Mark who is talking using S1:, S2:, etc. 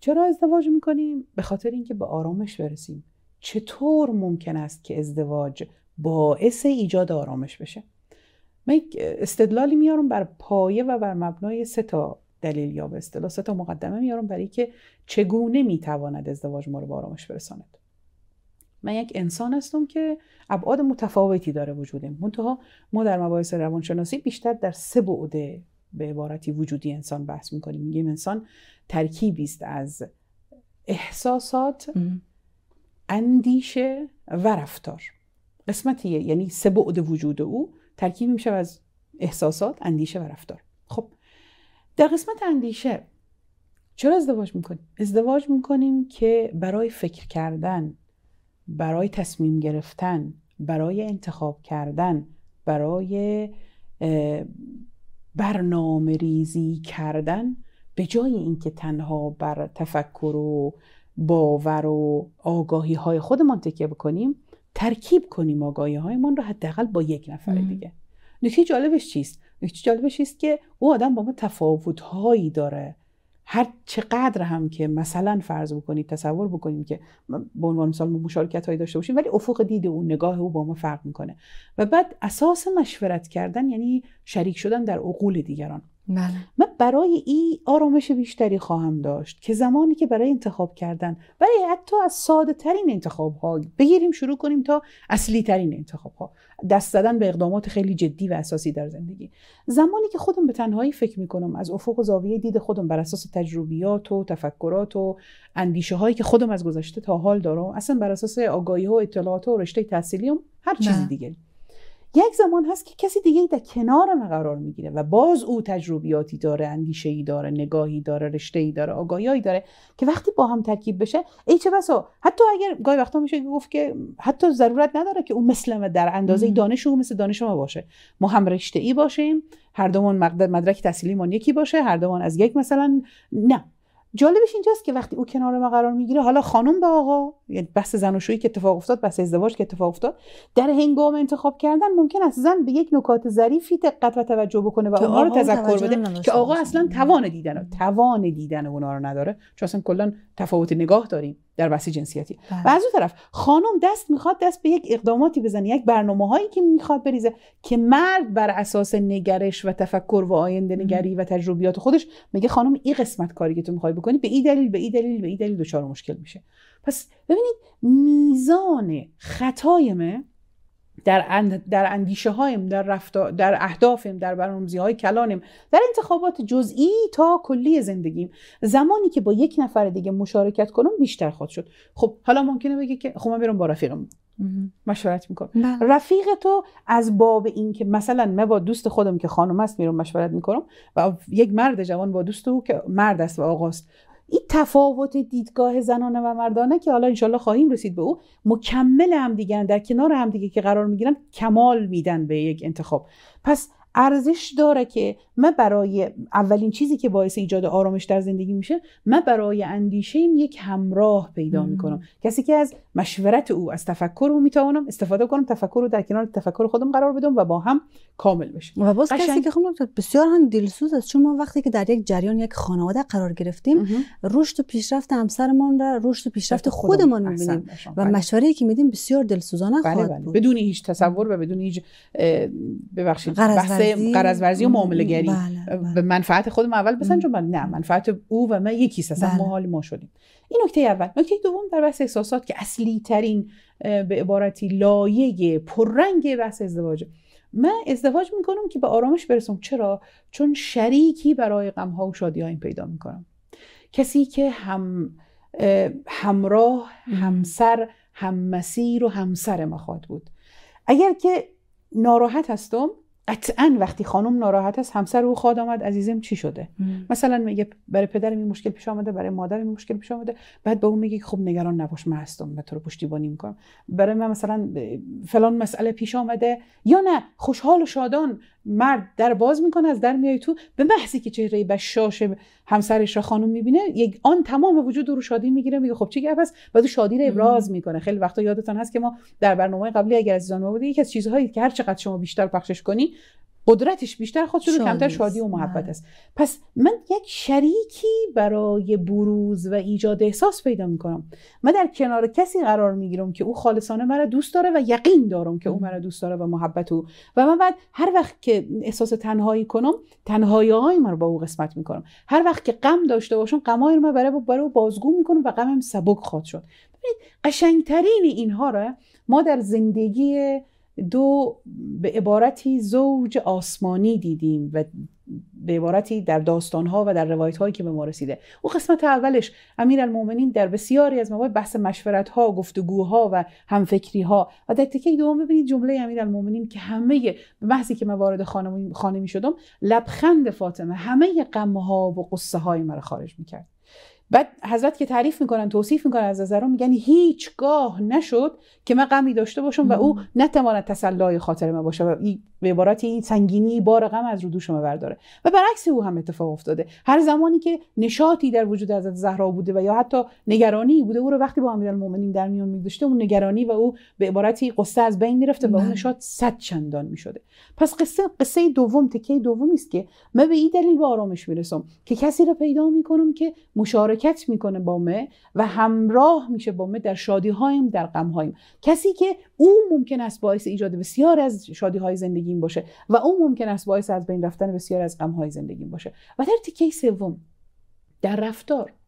S1: چرا ازدواج میکنیم به خاطر اینکه به آرامش برسیم چطور ممکن است که ازدواج باعث ایجاد آرامش بشه من یک استدلالی میارم بر پایه و بر مبنای سه تا دلیل یا به اصطلاح سه تا مقدمه میارم برای که چگونه میتواند ازدواج ما رو به آرامش برساند من یک انسان هستم که ابعاد متفاوتی داره وجودم منتها ما در مباحث روانشناسی بیشتر در سه بعد به عبارتی وجودی انسان بحث میکنیم میگیم انسان ترکیبی است از احساسات اندیشه و رفتار قسمتیه یعنی سه بعد وجود او ترکیبی میشه از احساسات اندیشه و رفتار خب در قسمت اندیشه چرا ازدواج میکنیم؟ ازدواج میکنیم که برای فکر کردن برای تصمیم گرفتن برای انتخاب کردن برای برنامه ریزی کردن به جای اینکه تنها بر تفکر و باور و آگاهی های خودمان تکیه بکنیم ترکیب کنیم آگاهی هایمان رو حداقل با یک نفر دیگه نکته جالبش چیست نکته جالبش چیست که او آدم با ما تفاوت هایی داره هر چقدر هم که مثلا فرض بکنید تصور بکنید که به عنوان مثال ما مشارکت هایی داشته باشیم ولی افق دید او نگاه او با ما فرق میکنه و بعد اساس مشورت کردن یعنی شریک شدن در عقول دیگران بله. من برای این آرامش بیشتری خواهم داشت که زمانی که برای انتخاب کردن برای حتی از ساده ترین انتخاب ها بگیریم شروع کنیم تا اصلی ترین انتخاب ها دست زدن به اقدامات خیلی جدی و اساسی در زندگی زمانی که خودم به تنهایی فکر می کنم از افق و زاویه دید خودم بر اساس تجربیات و تفکرات و اندیشه هایی که خودم از گذشته تا حال دارم اصلا بر اساس آگاهی ها و اطلاعات و رشته تحصیلیم هر چیز دیگه یک زمان هست که کسی دیگه در کنار ما قرار میگیره و باز او تجربیاتی داره اندیشه ای داره نگاهی داره رشته ای داره آگاهی داره که وقتی با هم ترکیب بشه ای چه بسا حتی اگر گاهی وقتا میشه گفت که حتی ضرورت نداره که او مثل در اندازه دانش او مثل دانش ما باشه ما هم رشته ای باشیم هر دومون مدرک ما یکی باشه هر دومون از یک مثلا نه جالبش اینجاست که وقتی او کنار ما قرار میگیره حالا خانم به آقا یعنی بحث زن و که اتفاق افتاد بحث ازدواج که اتفاق افتاد در هنگام انتخاب کردن ممکن است زن به یک نکات ظریفی دقت و توجه بکنه و اونها رو تذکر بده که آقا اصلا توان دیدن توان دیدن اونها رو نداره چون اصلا کلا تفاوت نگاه داریم در بحث جنسیتی بله. و از اون طرف خانم دست میخواد دست به یک اقداماتی بزنه یک برنامه هایی که میخواد بریزه که مرد بر اساس نگرش و تفکر و آینده نگری و تجربیات خودش میگه خانم این قسمت کاری که تو میخوای بکنی به این دلیل به این دلیل به این دلیل دچار مشکل میشه پس ببینید میزان خطای در, اند، در اندیشه هایم در, رفتا، در اهدافم در برنامزی های کلانم در انتخابات جزئی تا کلی زندگیم زمانی که با یک نفر دیگه مشارکت کنم بیشتر خواد شد خب حالا ممکنه بگی که خب من برم با رفیقم مشورت میکنم بله. رفیق تو از باب این که مثلا من با دوست خودم که خانم است میرم مشورت میکنم و یک مرد جوان با دوست او که مرد است و آقاست این تفاوت دیدگاه زنانه و مردانه که حالا انشالله خواهیم رسید به او مکمل هم در کنار هم دیگه که قرار میگیرن کمال میدن به یک انتخاب پس ارزش داره که من برای اولین چیزی که باعث ایجاد آرامش در زندگی میشه من برای اندیشهیم یک همراه پیدا میکنم کسی که از مشورت او از تفکر او میتوانم استفاده کنم تفکر رو در کنار تفکر خودم قرار بدم و با هم کامل بشه و باز کسی که خودم خب بسیار هم دلسوز است چون ما وقتی که در یک جریان یک خانواده قرار گرفتیم رشد و پیشرفت همسرمان را رشد و پیشرفت خودمان میبینیم و بله. مشوره‌ای که میدیم بسیار دلسوزانه بله، خواهد بله. بدون هیچ تصور و بدون هیچ ببخشید بحث قرض ورزی و معامله گری بله، بله. به منفعت خودم اول بسنجم نه منفعت او و من یکی است اصلا بله. ما ما شدیم این نکته اول نکته دوم در بحث احساسات که اصلی ترین به عبارتی لایه پررنگ بحث ازدواج. من ازدواج میکنم که به آرامش برسم چرا چون شریکی برای غم ها و شادی ها این پیدا میکنم کسی که هم همراه همسر هم مسیر و همسر ما خواهد بود اگر که ناراحت هستم قطعا وقتی خانم ناراحت است همسر او خواد آمد عزیزم چی شده مثلا میگه برای پدرم این مشکل پیش آمده برای مادرم این مشکل پیش آمده بعد به اون میگه خب نگران نباش من هستم به تو رو پشتیبانی میکنم برای من مثلا فلان مسئله پیش آمده یا نه خوشحال و شادان مرد در باز میکنه از در میای تو به محضی که چهره بشاش همسرش را خانم میبینه یک آن تمام وجود رو شادی میگیره میگه خب چه گپ و تو شادی رو ابراز میکنه خیلی وقتا یادتان هست که ما در برنامه قبلی اگر عزیزان ما بودی یکی از چیزهایی که هر چقدر شما بیشتر پخشش کنی قدرتش بیشتر خود رو کمتر شادی و محبت است پس من یک شریکی برای بروز و ایجاد احساس پیدا میکنم من در کنار کسی قرار میگیرم که او خالصانه مرا دوست داره و یقین دارم که او مرا دوست داره و محبت او و من بعد هر وقت که احساس تنهایی کنم تنهایی های من رو با او قسمت میکنم هر وقت که غم داشته باشم غمای رو من برای او بازگو میکنم و غمم سبک خواهد شد ببینید قشنگترین اینها را ما در زندگی دو به عبارتی زوج آسمانی دیدیم و به عبارتی در داستانها و در روایت هایی که به ما رسیده او قسمت اولش المومنین در بسیاری از موارد بحث مشورت ها گفتگوها و همفکری ها و در تکه دوم ببینید جمله المومنین که همه محضی که موارد وارد خانه می شدم لبخند فاطمه همه غم ها و قصه های مرا خارج میکرد بعد حضرت که تعریف میکنن توصیف میکنن از نظر میگن هیچگاه نشد که من غمی داشته باشم و او نتواند تسلای خاطر من باشه و به عبارت این سنگینی بار غم از رو دوش ما برداره و برعکس او هم اتفاق افتاده هر زمانی که نشاتی در وجود حضرت زهرا بوده و یا حتی نگرانی بوده او رو وقتی با امیرالمومنین در میون میگذاشته اون نگرانی و او به عبارتی قصه از بین میرفته و اون بله. نشاط صد چندان میشده پس قصه قصه دوم تکه دومی است که من به این دلیل به آرامش میرسم که کسی را پیدا میکنم که مشارکت میکنه با من و همراه میشه با من در شادی هایم در غم کسی که او ممکن است باعث ایجاد بسیار از شادی های زندگی باشه و اون ممکن است باعث از بین رفتن بسیار از غمهای زندگیم باشه و در تیکه سوم در رفتار